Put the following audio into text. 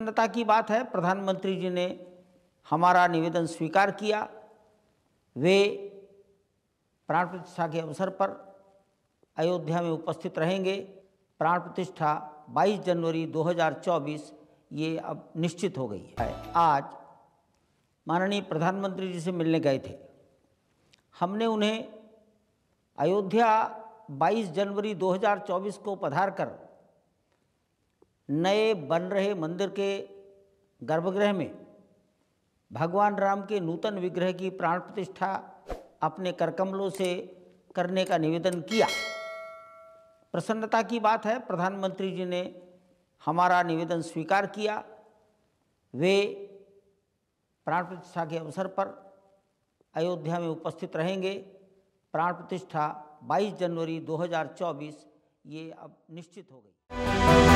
प्रसन्नता की बात है प्रधानमंत्री जी ने हमारा निवेदन स्वीकार किया वे प्राण प्रतिष्ठा के अवसर पर अयोध्या में उपस्थित रहेंगे प्राण प्रतिष्ठा 22 जनवरी 2024 ये अब निश्चित हो गई है आज माननीय प्रधानमंत्री जी से मिलने गए थे हमने उन्हें अयोध्या 22 जनवरी 2024 को पधार कर नए बन रहे मंदिर के गर्भगृह में भगवान राम के नूतन विग्रह की प्राण प्रतिष्ठा अपने करकमलों से करने का निवेदन किया प्रसन्नता की बात है प्रधानमंत्री जी ने हमारा निवेदन स्वीकार किया वे प्राण प्रतिष्ठा के अवसर पर अयोध्या में उपस्थित रहेंगे प्राण प्रतिष्ठा 22 जनवरी 2024 ये अब निश्चित हो गई